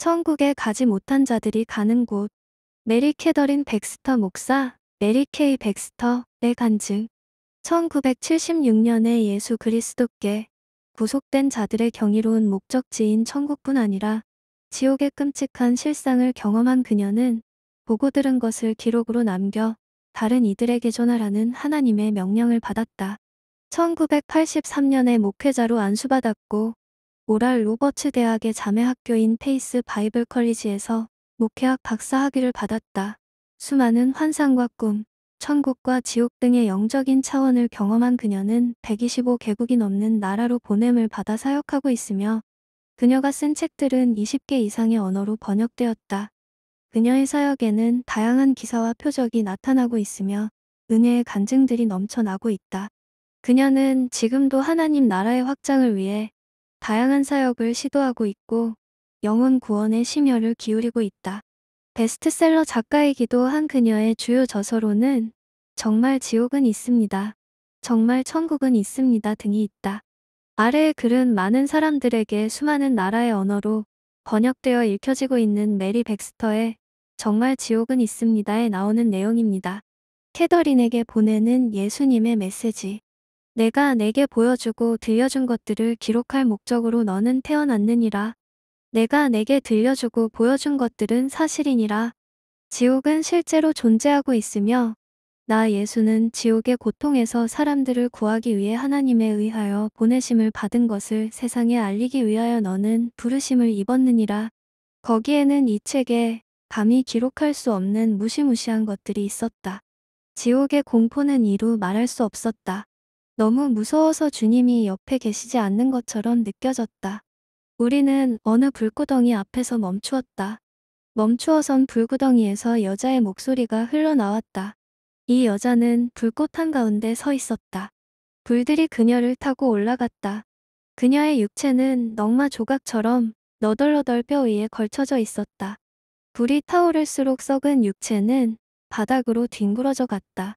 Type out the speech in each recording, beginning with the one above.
천국에 가지 못한 자들이 가는 곳. 메리 캐더린 백스터 목사, 메리 케이 백스터의 간증. 1976년에 예수 그리스도께 구속된 자들의 경이로운 목적지인 천국뿐 아니라 지옥의 끔찍한 실상을 경험한 그녀는 보고 들은 것을 기록으로 남겨 다른 이들에게 전하라는 하나님의 명령을 받았다. 1983년에 목회자로 안수받았고 모랄 로버츠 대학의 자매학교인 페이스 바이블 컬리지에서 목회학 박사학위를 받았다. 수많은 환상과 꿈, 천국과 지옥 등의 영적인 차원을 경험한 그녀는 125개국이 넘는 나라로 보냄을 받아 사역하고 있으며 그녀가 쓴 책들은 20개 이상의 언어로 번역되었다. 그녀의 사역에는 다양한 기사와 표적이 나타나고 있으며 은혜의 간증들이 넘쳐나고 있다. 그녀는 지금도 하나님 나라의 확장을 위해 다양한 사역을 시도하고 있고 영혼 구원에 심혈을 기울이고 있다. 베스트셀러 작가이기도 한 그녀의 주요 저서로는 정말 지옥은 있습니다. 정말 천국은 있습니다 등이 있다. 아래의 글은 많은 사람들에게 수많은 나라의 언어로 번역되어 읽혀지고 있는 메리 백스터의 정말 지옥은 있습니다에 나오는 내용입니다. 캐더린에게 보내는 예수님의 메시지 내가 내게 보여주고 들려준 것들을 기록할 목적으로 너는 태어났느니라. 내가 내게 들려주고 보여준 것들은 사실이니라. 지옥은 실제로 존재하고 있으며 나 예수는 지옥의 고통에서 사람들을 구하기 위해 하나님에 의하여 보내심을 받은 것을 세상에 알리기 위하여 너는 부르심을 입었느니라. 거기에는 이 책에 감히 기록할 수 없는 무시무시한 것들이 있었다. 지옥의 공포는 이루 말할 수 없었다. 너무 무서워서 주님이 옆에 계시지 않는 것처럼 느껴졌다. 우리는 어느 불구덩이 앞에서 멈추었다. 멈추어선 불구덩이에서 여자의 목소리가 흘러나왔다. 이 여자는 불꽃 한가운데 서 있었다. 불들이 그녀를 타고 올라갔다. 그녀의 육체는 넝마 조각처럼 너덜너덜 뼈 위에 걸쳐져 있었다. 불이 타오를수록 썩은 육체는 바닥으로 뒹굴어져 갔다.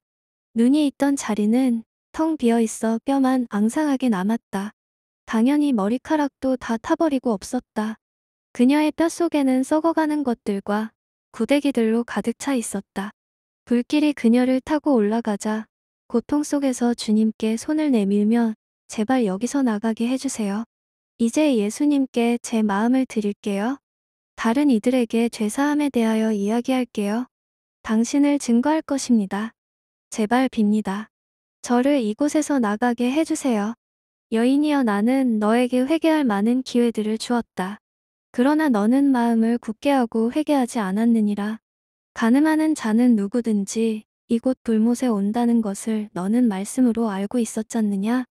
눈이 있던 자리는 텅 비어있어 뼈만 앙상하게 남았다. 당연히 머리카락도 다 타버리고 없었다. 그녀의 뼈 속에는 썩어가는 것들과 구데기들로 가득 차 있었다. 불길이 그녀를 타고 올라가자 고통 속에서 주님께 손을 내밀며 제발 여기서 나가게 해주세요. 이제 예수님께 제 마음을 드릴게요. 다른 이들에게 죄사함에 대하여 이야기할게요. 당신을 증거할 것입니다. 제발 빕니다. 저를 이곳에서 나가게 해주세요. 여인이여 나는 너에게 회개할 많은 기회들을 주었다. 그러나 너는 마음을 굳게 하고 회개하지 않았느니라. 가늠하는 자는 누구든지 이곳 불못에 온다는 것을 너는 말씀으로 알고 있었잖느냐?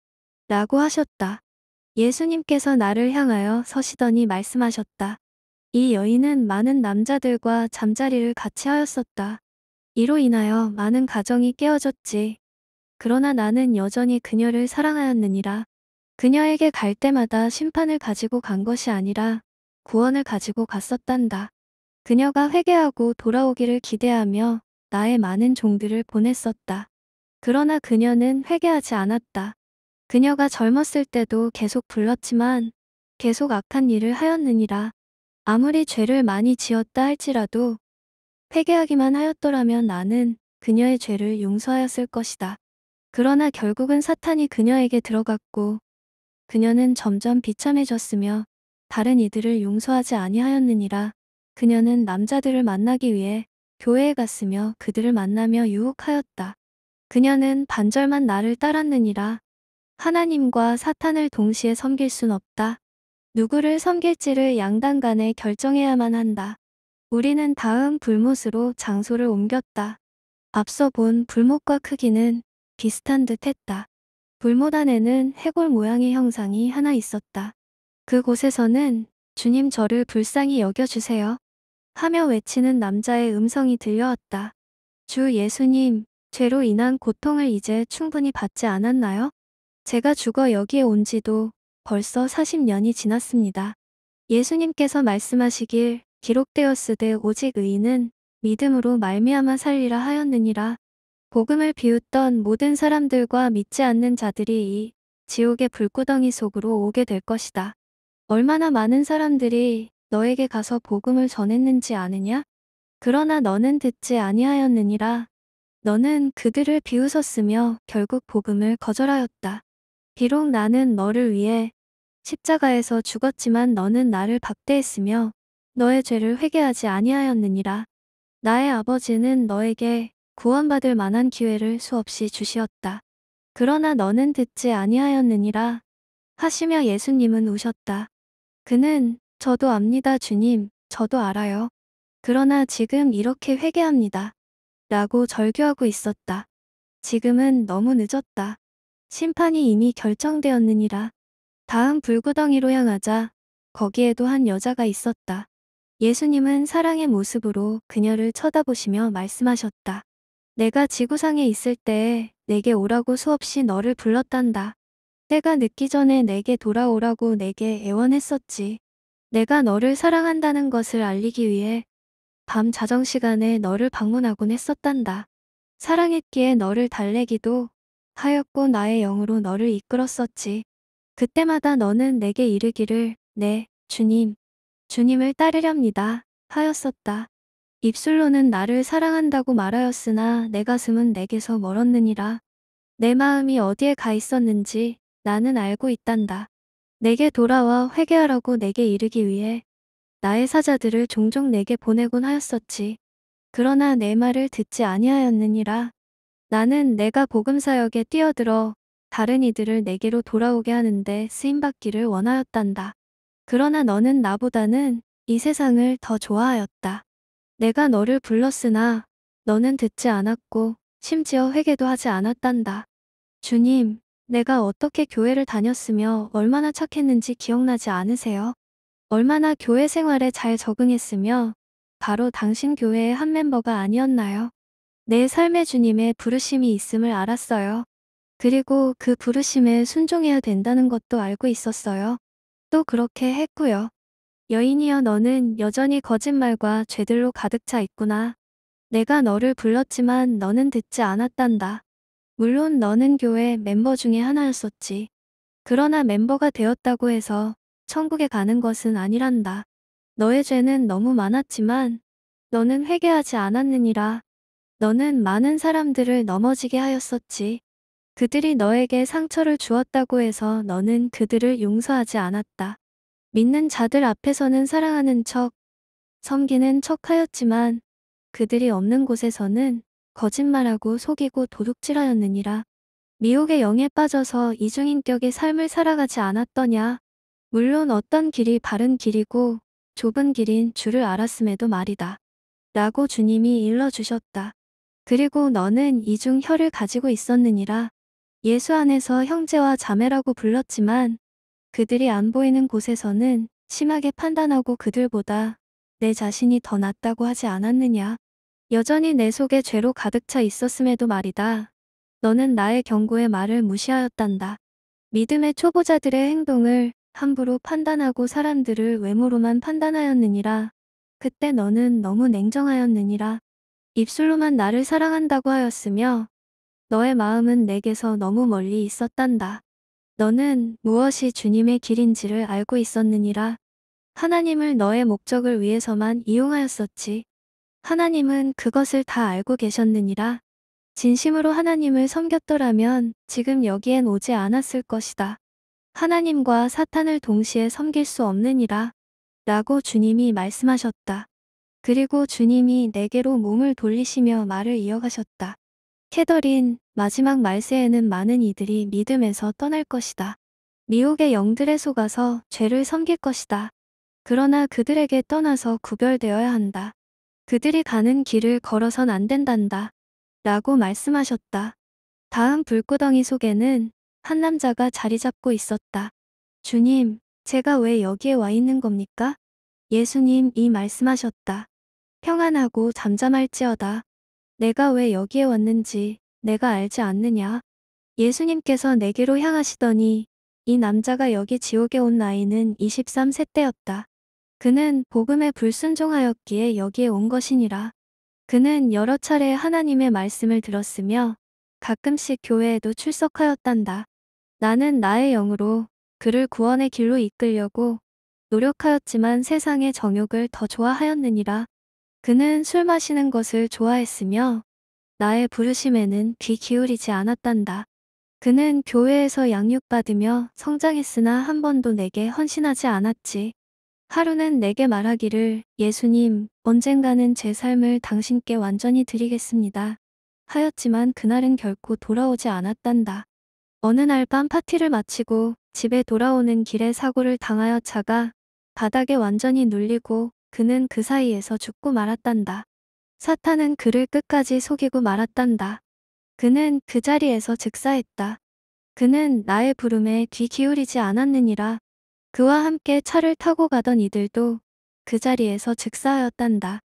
라고 하셨다. 예수님께서 나를 향하여 서시더니 말씀하셨다. 이 여인은 많은 남자들과 잠자리를 같이 하였었다. 이로 인하여 많은 가정이 깨어졌지. 그러나 나는 여전히 그녀를 사랑하였느니라. 그녀에게 갈 때마다 심판을 가지고 간 것이 아니라 구원을 가지고 갔었단다. 그녀가 회개하고 돌아오기를 기대하며 나의 많은 종들을 보냈었다. 그러나 그녀는 회개하지 않았다. 그녀가 젊었을 때도 계속 불렀지만 계속 악한 일을 하였느니라. 아무리 죄를 많이 지었다 할지라도 회개하기만 하였더라면 나는 그녀의 죄를 용서하였을 것이다. 그러나 결국은 사탄이 그녀에게 들어갔고 그녀는 점점 비참해졌으며 다른 이들을 용서하지 아니하였느니라. 그녀는 남자들을 만나기 위해 교회에 갔으며 그들을 만나며 유혹하였다. 그녀는 반절만 나를 따랐느니라. 하나님과 사탄을 동시에 섬길 순 없다. 누구를 섬길지를 양단 간에 결정해야만 한다. 우리는 다음 불못으로 장소를 옮겼다. 앞서 본불목과 크기는 비슷한 듯 했다. 불모단에는 해골 모양의 형상이 하나 있었다. 그곳에서는 주님 저를 불쌍히 여겨주세요. 하며 외치는 남자의 음성이 들려왔다. 주 예수님, 죄로 인한 고통을 이제 충분히 받지 않았나요? 제가 죽어 여기에 온 지도 벌써 40년이 지났습니다. 예수님께서 말씀하시길 기록되었으되 오직 의인은 믿음으로 말미암아 살리라 하였느니라 복음을 비웃던 모든 사람들과 믿지 않는 자들이 이 지옥의 불구덩이 속으로 오게 될 것이다. 얼마나 많은 사람들이 너에게 가서 복음을 전했는지 아느냐? 그러나 너는 듣지 아니하였느니라. 너는 그들을 비웃었으며 결국 복음을 거절하였다. 비록 나는 너를 위해 십자가에서 죽었지만 너는 나를 박대했으며 너의 죄를 회개하지 아니하였느니라. 나의 아버지는 너에게 구원받을 만한 기회를 수없이 주시었다. 그러나 너는 듣지 아니하였느니라 하시며 예수님은 우셨다. 그는 저도 압니다 주님 저도 알아요. 그러나 지금 이렇게 회개합니다. 라고 절규하고 있었다. 지금은 너무 늦었다. 심판이 이미 결정되었느니라. 다음 불구덩이로 향하자 거기에도 한 여자가 있었다. 예수님은 사랑의 모습으로 그녀를 쳐다보시며 말씀하셨다. 내가 지구상에 있을 때에 내게 오라고 수없이 너를 불렀단다. 때가 늦기 전에 내게 돌아오라고 내게 애원했었지. 내가 너를 사랑한다는 것을 알리기 위해 밤 자정시간에 너를 방문하곤 했었단다. 사랑했기에 너를 달래기도 하였고 나의 영으로 너를 이끌었었지. 그때마다 너는 내게 이르기를 네, 주님, 주님을 따르렵니다 하였었다. 입술로는 나를 사랑한다고 말하였으나 내 가슴은 내게서 멀었느니라. 내 마음이 어디에 가 있었는지 나는 알고 있단다. 내게 돌아와 회개하라고 내게 이르기 위해 나의 사자들을 종종 내게 보내곤 하였었지. 그러나 내 말을 듣지 아니하였느니라. 나는 내가 복음사역에 뛰어들어 다른 이들을 내게로 돌아오게 하는데 쓰임받기를 원하였단다. 그러나 너는 나보다는 이 세상을 더 좋아하였다. 내가 너를 불렀으나 너는 듣지 않았고 심지어 회개도 하지 않았단다. 주님, 내가 어떻게 교회를 다녔으며 얼마나 착했는지 기억나지 않으세요? 얼마나 교회 생활에 잘 적응했으며 바로 당신 교회의 한 멤버가 아니었나요? 내삶에 주님의 부르심이 있음을 알았어요. 그리고 그 부르심에 순종해야 된다는 것도 알고 있었어요. 또 그렇게 했고요. 여인이여 너는 여전히 거짓말과 죄들로 가득 차 있구나. 내가 너를 불렀지만 너는 듣지 않았단다. 물론 너는 교회 멤버 중에 하나였었지. 그러나 멤버가 되었다고 해서 천국에 가는 것은 아니란다. 너의 죄는 너무 많았지만 너는 회개하지 않았느니라. 너는 많은 사람들을 넘어지게 하였었지. 그들이 너에게 상처를 주었다고 해서 너는 그들을 용서하지 않았다. 믿는 자들 앞에서는 사랑하는 척, 섬기는 척 하였지만 그들이 없는 곳에서는 거짓말하고 속이고 도둑질하였느니라. 미혹의 영에 빠져서 이중인격의 삶을 살아가지 않았더냐. 물론 어떤 길이 바른 길이고 좁은 길인 줄을 알았음에도 말이다. 라고 주님이 일러주셨다. 그리고 너는 이중혀를 가지고 있었느니라. 예수 안에서 형제와 자매라고 불렀지만 그들이 안 보이는 곳에서는 심하게 판단하고 그들보다 내 자신이 더 낫다고 하지 않았느냐. 여전히 내 속에 죄로 가득 차 있었음에도 말이다. 너는 나의 경고의 말을 무시하였단다. 믿음의 초보자들의 행동을 함부로 판단하고 사람들을 외모로만 판단하였느니라. 그때 너는 너무 냉정하였느니라. 입술로만 나를 사랑한다고 하였으며 너의 마음은 내게서 너무 멀리 있었단다. 너는 무엇이 주님의 길인지를 알고 있었느니라. 하나님을 너의 목적을 위해서만 이용하였었지. 하나님은 그것을 다 알고 계셨느니라. 진심으로 하나님을 섬겼더라면 지금 여기엔 오지 않았을 것이다. 하나님과 사탄을 동시에 섬길 수 없느니라. 라고 주님이 말씀하셨다. 그리고 주님이 내게로 몸을 돌리시며 말을 이어가셨다. 캐더린, 마지막 말세에는 많은 이들이 믿음에서 떠날 것이다. 미혹의 영들에 속아서 죄를 섬길 것이다. 그러나 그들에게 떠나서 구별되어야 한다. 그들이 가는 길을 걸어선 안 된단다. 라고 말씀하셨다. 다음 불구덩이 속에는 한 남자가 자리 잡고 있었다. 주님, 제가 왜 여기에 와 있는 겁니까? 예수님 이 말씀하셨다. 평안하고 잠잠할지어다. 내가 왜 여기에 왔는지 내가 알지 않느냐? 예수님께서 내게로 향하시더니 이 남자가 여기 지옥에 온 나이는 23세 때였다. 그는 복음에 불순종하였기에 여기에 온 것이니라. 그는 여러 차례 하나님의 말씀을 들었으며 가끔씩 교회에도 출석하였단다. 나는 나의 영으로 그를 구원의 길로 이끌려고 노력하였지만 세상의 정욕을 더 좋아하였느니라. 그는 술 마시는 것을 좋아했으며 나의 부르심에는 귀 기울이지 않았단다. 그는 교회에서 양육받으며 성장했으나 한 번도 내게 헌신하지 않았지. 하루는 내게 말하기를 예수님 언젠가는 제 삶을 당신께 완전히 드리겠습니다. 하였지만 그날은 결코 돌아오지 않았단다. 어느 날 밤 파티를 마치고 집에 돌아오는 길에 사고를 당하여 차가 바닥에 완전히 눌리고 그는 그 사이에서 죽고 말았단다. 사탄은 그를 끝까지 속이고 말았단다. 그는 그 자리에서 즉사했다. 그는 나의 부름에 귀 기울이지 않았느니라. 그와 함께 차를 타고 가던 이들도 그 자리에서 즉사하였단다.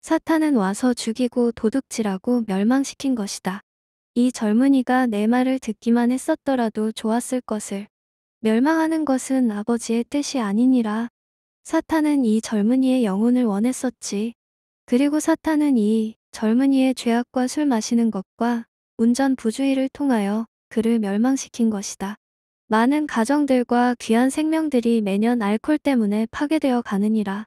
사탄은 와서 죽이고 도둑질하고 멸망시킨 것이다. 이 젊은이가 내 말을 듣기만 했었더라도 좋았을 것을. 멸망하는 것은 아버지의 뜻이 아니니라. 사탄은 이 젊은이의 영혼을 원했었지. 그리고 사탄은 이 젊은이의 죄악과 술 마시는 것과 운전 부주의를 통하여 그를 멸망시킨 것이다. 많은 가정들과 귀한 생명들이 매년 알콜 때문에 파괴되어 가느니라.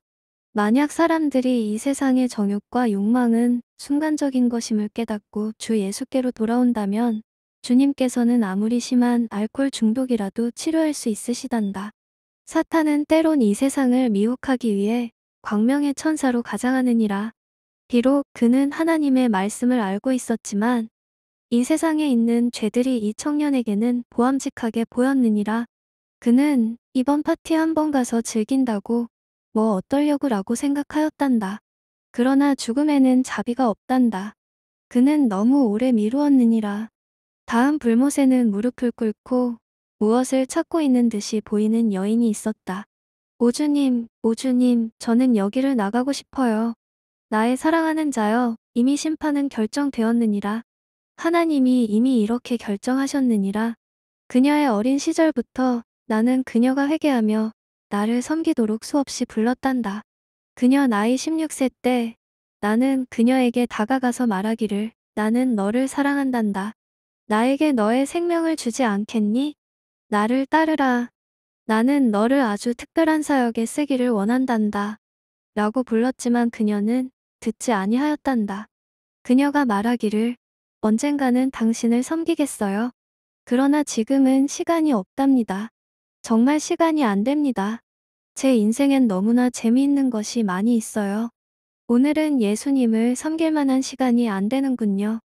만약 사람들이 이 세상의 정욕과 욕망은 순간적인 것임을 깨닫고 주 예수께로 돌아온다면 주님께서는 아무리 심한 알콜 중독이라도 치료할 수 있으시단다. 사탄은 때론 이 세상을 미혹하기 위해 광명의 천사로 가장하느니라. 비록 그는 하나님의 말씀을 알고 있었지만 이 세상에 있는 죄들이 이 청년에게는 보암직하게 보였느니라. 그는 이번 파티 한번 가서 즐긴다고 뭐 어떨려고라고 생각하였단다. 그러나 죽음에는 자비가 없단다. 그는 너무 오래 미루었느니라. 다음 불못에는 무릎을 꿇고 무엇을 찾고 있는 듯이 보이는 여인이 있었다. 오주님, 오주님, 저는 여기를 나가고 싶어요. 나의 사랑하는 자여, 이미 심판은 결정되었느니라. 하나님이 이미 이렇게 결정하셨느니라. 그녀의 어린 시절부터 나는 그녀가 회개하며 나를 섬기도록 수없이 불렀단다. 그녀 나이 16세 때 나는 그녀에게 다가가서 말하기를 나는 너를 사랑한단다. 나에게 너의 생명을 주지 않겠니? 나를 따르라. 나는 너를 아주 특별한 사역에 쓰기를 원한단다. 라고 불렀지만 그녀는 듣지 아니하였단다. 그녀가 말하기를 언젠가는 당신을 섬기겠어요. 그러나 지금은 시간이 없답니다. 정말 시간이 안 됩니다. 제 인생엔 너무나 재미있는 것이 많이 있어요. 오늘은 예수님을 섬길 만한 시간이 안 되는군요.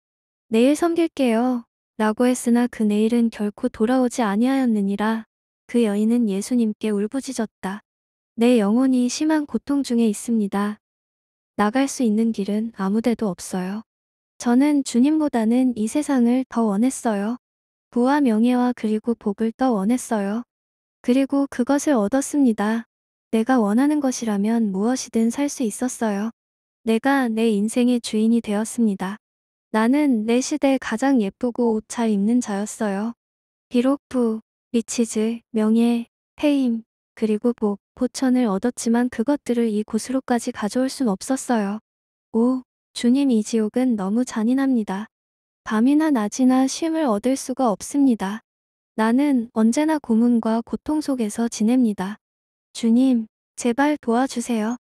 내일 섬길게요. 라고 했으나 그 내일은 결코 돌아오지 아니하였느니라. 그 여인은 예수님께 울부짖었다. 내 영혼이 심한 고통 중에 있습니다. 나갈 수 있는 길은 아무데도 없어요. 저는 주님보다는 이 세상을 더 원했어요. 부와 명예와 그리고 복을 더 원했어요. 그리고 그것을 얻었습니다. 내가 원하는 것이라면 무엇이든 살 수 있었어요. 내가 내 인생의 주인이 되었습니다. 나는 내 시대 가장 예쁘고 옷 잘 입는 자였어요. 비록 부, 리치즈, 명예, 페임, 그리고 복, 보천을 얻었지만 그것들을 이 곳으로까지 가져올 순 없었어요. 오, 주님 이 지옥은 너무 잔인합니다. 밤이나 낮이나 쉼을 얻을 수가 없습니다. 나는 언제나 고문과 고통 속에서 지냅니다. 주님, 제발 도와주세요.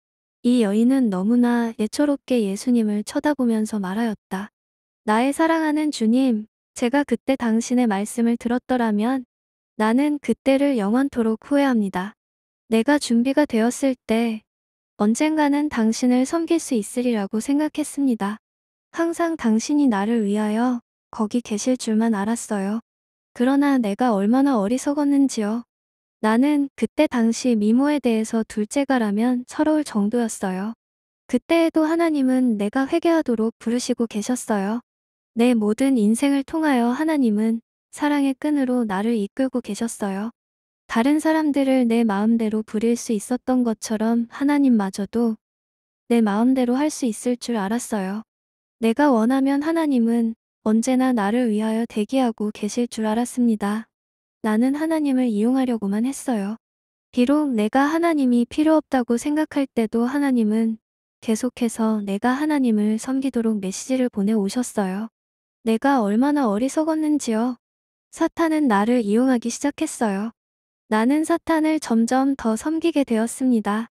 이 여인은 너무나 예초롭게 예수님을 쳐다보면서 말하였다. 나의 사랑하는 주님, 제가 그때 당신의 말씀을 들었더라면 나는 그때를 영원토록 후회합니다. 내가 준비가 되었을 때 언젠가는 당신을 섬길 수 있으리라고 생각했습니다. 항상 당신이 나를 위하여 거기 계실 줄만 알았어요. 그러나 내가 얼마나 어리석었는지요. 나는 그때 당시 미모에 대해서 둘째가라면 서러울 정도였어요. 그때에도 하나님은 내가 회개하도록 부르시고 계셨어요. 내 모든 인생을 통하여 하나님은 사랑의 끈으로 나를 이끌고 계셨어요. 다른 사람들을 내 마음대로 부릴 수 있었던 것처럼 하나님마저도 내 마음대로 할 수 있을 줄 알았어요. 내가 원하면 하나님은 언제나 나를 위하여 대기하고 계실 줄 알았습니다. 나는 하나님을 이용하려고만 했어요. 비록 내가 하나님이 필요 없다고 생각할 때도 하나님은 계속해서 내가 하나님을 섬기도록 메시지를 보내 오셨어요. 내가 얼마나 어리석었는지요. 사탄은 나를 이용하기 시작했어요. 나는 사탄을 점점 더 섬기게 되었습니다.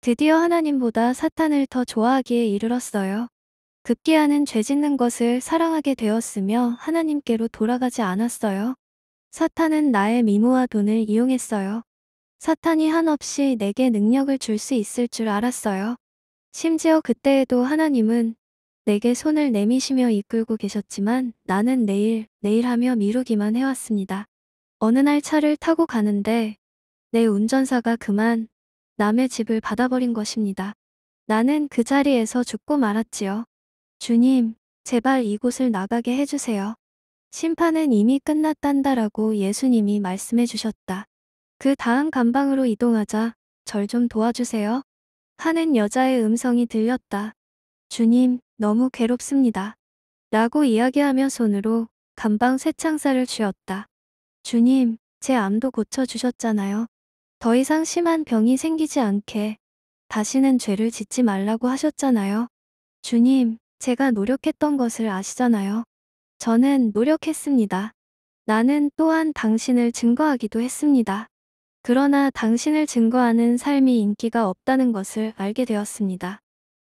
드디어 하나님보다 사탄을 더 좋아하기에 이르렀어요. 급기야는 죄 짓는 것을 사랑하게 되었으며 하나님께로 돌아가지 않았어요. 사탄은 나의 미모와 돈을 이용했어요. 사탄이 한없이 내게 능력을 줄 수 있을 줄 알았어요. 심지어 그때에도 하나님은 내게 손을 내미시며 이끌고 계셨지만 나는 내일, 내일 하며 미루기만 해왔습니다. 어느 날 차를 타고 가는데 내 운전사가 그만 남의 집을 받아버린 것입니다. 나는 그 자리에서 죽고 말았지요. 주님, 제발 이곳을 나가게 해주세요. 심판은 이미 끝났단다라고 예수님이 말씀해 주셨다. 그 다음 감방으로 이동하자 절 좀 도와주세요. 하는 여자의 음성이 들렸다. 주님, 너무 괴롭습니다. 라고 이야기하며 손으로 감방 새창살을 쥐었다. 주님, 제 암도 고쳐주셨잖아요. 더 이상 심한 병이 생기지 않게 다시는 죄를 짓지 말라고 하셨잖아요. 주님, 제가 노력했던 것을 아시잖아요. 저는 노력했습니다. 나는 또한 당신을 증거하기도 했습니다. 그러나 당신을 증거하는 삶이 인기가 없다는 것을 알게 되었습니다.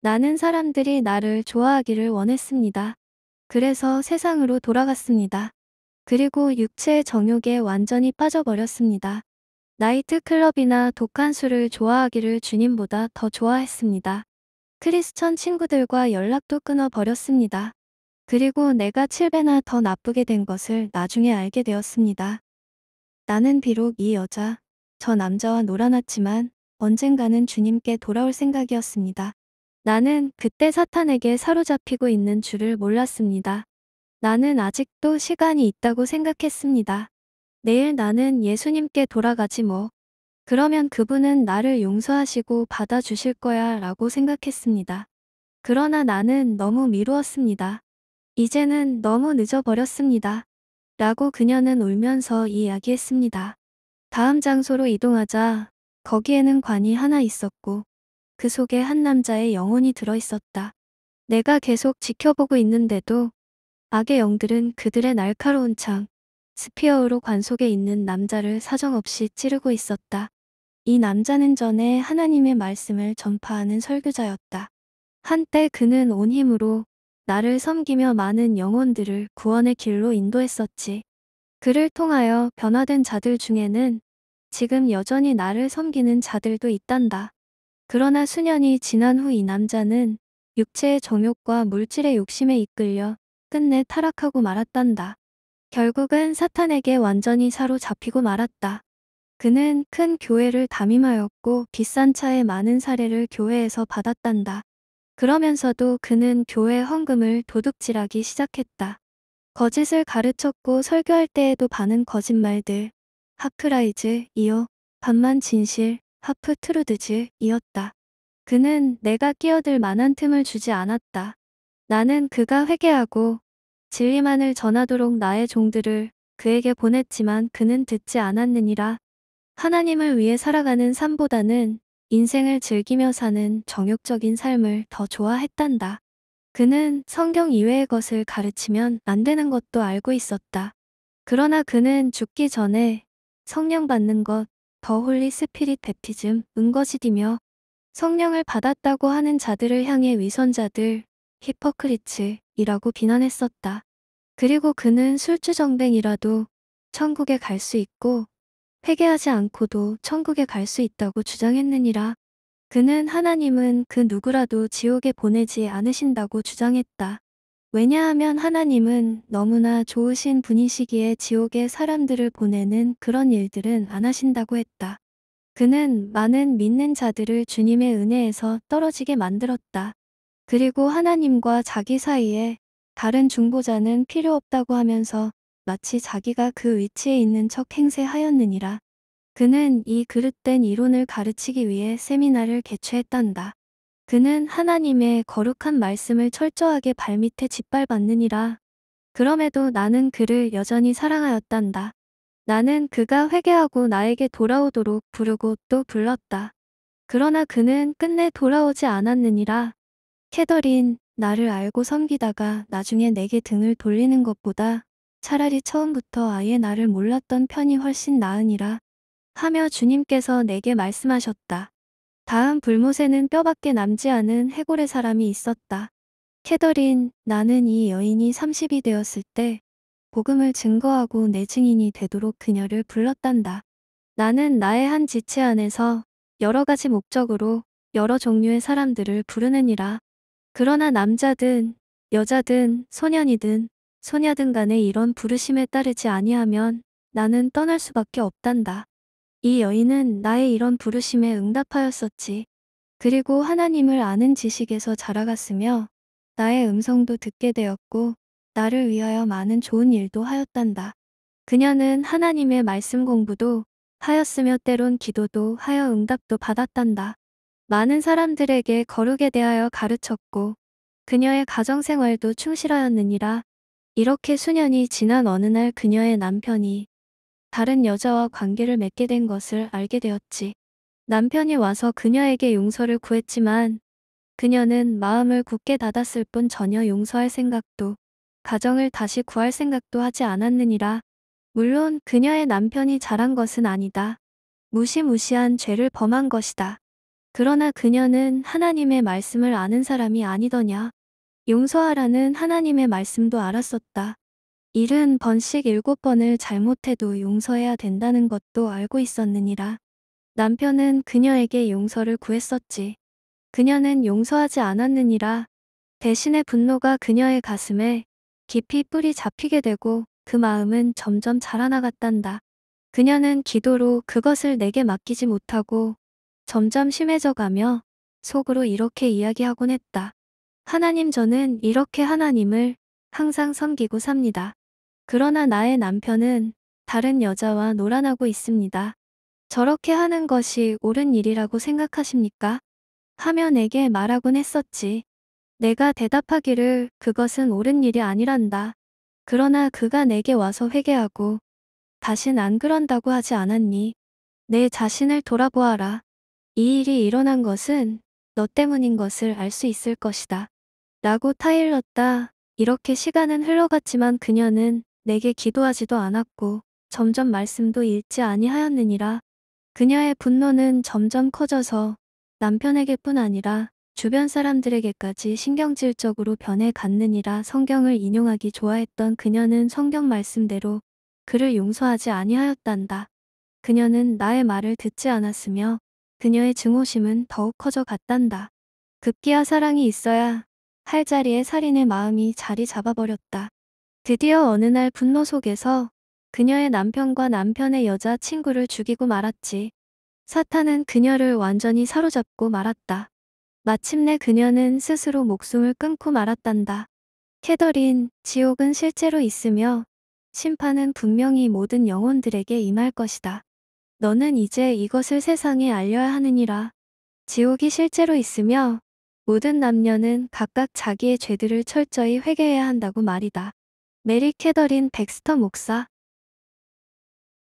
나는 사람들이 나를 좋아하기를 원했습니다. 그래서 세상으로 돌아갔습니다. 그리고 육체의 정욕에 완전히 빠져버렸습니다. 나이트클럽이나 독한 술을 좋아하기를 주님보다 더 좋아했습니다. 크리스천 친구들과 연락도 끊어버렸습니다. 그리고 내가 7배나 더 나쁘게 된 것을 나중에 알게 되었습니다. 나는 비록 이 여자, 저 남자와 놀아났지만 언젠가는 주님께 돌아올 생각이었습니다. 나는 그때 사탄에게 사로잡히고 있는 줄을 몰랐습니다. 나는 아직도 시간이 있다고 생각했습니다. 내일 나는 예수님께 돌아가지 뭐. 그러면 그분은 나를 용서하시고 받아주실 거야 라고 생각했습니다. 그러나 나는 너무 미루었습니다. 이제는 너무 늦어버렸습니다. 라고 그녀는 울면서 이야기했습니다. 다음 장소로 이동하자 거기에는 관이 하나 있었고 그 속에 한 남자의 영혼이 들어있었다. 내가 계속 지켜보고 있는데도 악의 영들은 그들의 날카로운 창, 스피어로 관속에 있는 남자를 사정없이 찌르고 있었다. 이 남자는 전에 하나님의 말씀을 전파하는 설교자였다. 한때 그는 온 힘으로 나를 섬기며 많은 영혼들을 구원의 길로 인도했었지. 그를 통하여 변화된 자들 중에는 지금 여전히 나를 섬기는 자들도 있단다. 그러나 수년이 지난 후 이 남자는 육체의 정욕과 물질의 욕심에 이끌려 끝내 타락하고 말았단다. 결국은 사탄에게 완전히 사로잡히고 말았다. 그는 큰 교회를 담임하였고 비싼 차에 많은 사례를 교회에서 받았단다. 그러면서도 그는 교회 헌금을 도둑질하기 시작했다. 거짓을 가르쳤고 설교할 때에도 반은 거짓말들, 하프라이즈, 이어, 반만 진실, 하프트루드즈 이었다. 그는 내가 끼어들 만한 틈을 주지 않았다. 나는 그가 회개하고 진리만을 전하도록 나의 종들을 그에게 보냈지만 그는 듣지 않았느니라. 하나님을 위해 살아가는 삶보다는 인생을 즐기며 사는 정욕적인 삶을 더 좋아했단다. 그는 성경 이외의 것을 가르치면 안 되는 것도 알고 있었다. 그러나 그는 죽기 전에 성령 받는 것, 더 홀리 스피릿 베티즘 은거시디며 성령을 받았다고 하는 자들을 향해 위선자들 히퍼크리츠이라고 비난했었다. 그리고 그는 술주정뱅이라도 천국에 갈 수 있고 회개하지 않고도 천국에 갈 수 있다고 주장했느니라. 그는 하나님은 그 누구라도 지옥에 보내지 않으신다고 주장했다. 왜냐하면 하나님은 너무나 좋으신 분이시기에 지옥에 사람들을 보내는 그런 일들은 안 하신다고 했다. 그는 많은 믿는 자들을 주님의 은혜에서 떨어지게 만들었다. 그리고 하나님과 자기 사이에 다른 중보자는 필요 없다고 하면서 마치 자기가 그 위치에 있는 척 행세하였느니라. 그는 이 그릇된 이론을 가르치기 위해 세미나를 개최했단다. 그는 하나님의 거룩한 말씀을 철저하게 발밑에 짓밟았느니라. 그럼에도 나는 그를 여전히 사랑하였단다. 나는 그가 회개하고 나에게 돌아오도록 부르고 또 불렀다. 그러나 그는 끝내 돌아오지 않았느니라. 캐더린, 나를 알고 섬기다가 나중에 내게 등을 돌리는 것보다 차라리 처음부터 아예 나를 몰랐던 편이 훨씬 나으니라. 하며 주님께서 내게 말씀하셨다. 다음 불못에는 뼈밖에 남지 않은 해골의 사람이 있었다. 캐더린, 나는 이 여인이 30이 되었을 때 복음을 증거하고 내 증인이 되도록 그녀를 불렀단다. 나는 나의 한 지체 안에서 여러 가지 목적으로 여러 종류의 사람들을 부르느니라. 그러나 남자든 여자든 소년이든 소녀든 간에 이런 부르심에 따르지 아니하면 나는 떠날 수밖에 없단다. 이 여인은 나의 이런 부르심에 응답하였었지. 그리고 하나님을 아는 지식에서 자라갔으며 나의 음성도 듣게 되었고 나를 위하여 많은 좋은 일도 하였단다. 그녀는 하나님의 말씀 공부도 하였으며 때론 기도도 하여 응답도 받았단다. 많은 사람들에게 거룩에 대하여 가르쳤고 그녀의 가정생활도 충실하였느니라. 이렇게 수년이 지난 어느 날 그녀의 남편이 다른 여자와 관계를 맺게 된 것을 알게 되었지. 남편이 와서 그녀에게 용서를 구했지만 그녀는 마음을 굳게 닫았을 뿐 전혀 용서할 생각도 가정을 다시 구할 생각도 하지 않았느니라. 물론 그녀의 남편이 잘한 것은 아니다. 무시무시한 죄를 범한 것이다. 그러나 그녀는 하나님의 말씀을 아는 사람이 아니더냐. 용서하라는 하나님의 말씀도 알았었다. 일흔 번씩 일곱 번을 잘못해도 용서해야 된다는 것도 알고 있었느니라. 남편은 그녀에게 용서를 구했었지. 그녀는 용서하지 않았느니라. 대신에 분노가 그녀의 가슴에 깊이 뿌리 잡히게 되고 그 마음은 점점 자라나갔단다. 그녀는 기도로 그것을 내게 맡기지 못하고 점점 심해져가며 속으로 이렇게 이야기하곤 했다. 하나님 저는 이렇게 하나님을 항상 섬기고 삽니다. 그러나 나의 남편은 다른 여자와 놀아나고 있습니다. 저렇게 하는 것이 옳은 일이라고 생각하십니까? 하며 내게 말하곤 했었지. 내가 대답하기를 그것은 옳은 일이 아니란다. 그러나 그가 내게 와서 회개하고 다신 안 그런다고 하지 않았니? 내 자신을 돌아보아라. 이 일이 일어난 것은 너 때문인 것을 알 수 있을 것이다. 라고 타일렀다. 이렇게 시간은 흘러갔지만 그녀는 내게 기도하지도 않았고 점점 말씀도 읽지 아니하였느니라. 그녀의 분노는 점점 커져서 남편에게뿐 아니라 주변 사람들에게까지 신경질적으로 변해 갔느니라 성경을 인용하기 좋아했던 그녀는 성경 말씀대로 그를 용서하지 아니하였단다. 그녀는 나의 말을 듣지 않았으며 그녀의 증오심은 더욱 커져 갔단다. 급기야 사랑이 있어야 할 자리에 살인의 마음이 자리 잡아버렸다. 드디어 어느 날 분노 속에서 그녀의 남편과 남편의 여자 친구를 죽이고 말았지. 사탄은 그녀를 완전히 사로잡고 말았다. 마침내 그녀는 스스로 목숨을 끊고 말았단다. 캐더린, 지옥은 실제로 있으며 심판은 분명히 모든 영혼들에게 임할 것이다. 너는 이제 이것을 세상에 알려야 하느니라. 지옥이 실제로 있으며 모든 남녀는 각각 자기의 죄들을 철저히 회개해야 한다고 말이다. 메리 캐더린 백스터 목사